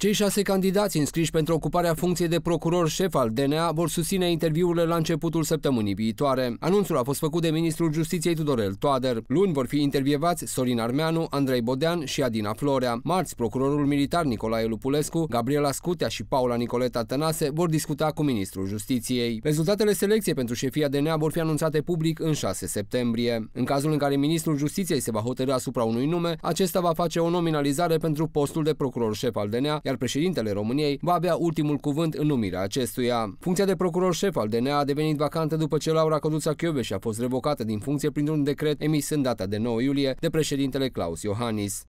Cei șase candidați înscriși pentru ocuparea funcției de procuror șef al DNA vor susține interviurile la începutul săptămânii viitoare. Anunțul a fost făcut de ministrul justiției Tudorel Toader. Luni vor fi intervievați Sorin Armeanu, Andrei Bodean și Adina Florea. Marți, procurorul militar Nicolae Lupulescu, Gabriela Scutea și Paula Nicoleta Tănase vor discuta cu ministrul justiției. Rezultatele selecției pentru șefia DNA vor fi anunțate public în 6 septembrie. În cazul în care ministrul justiției se va hotărâ asupra unui nume, acesta va face o nominalizare pentru postul de procuror șef al DNA, iar președintele României va avea ultimul cuvânt în numirea acestuia. Funcția de procuror șef al DNA a devenit vacantă după ce Laura Căduța și a fost revocată din funcție printr-un decret emis în data de 9 iulie de președintele Claus Iohannis.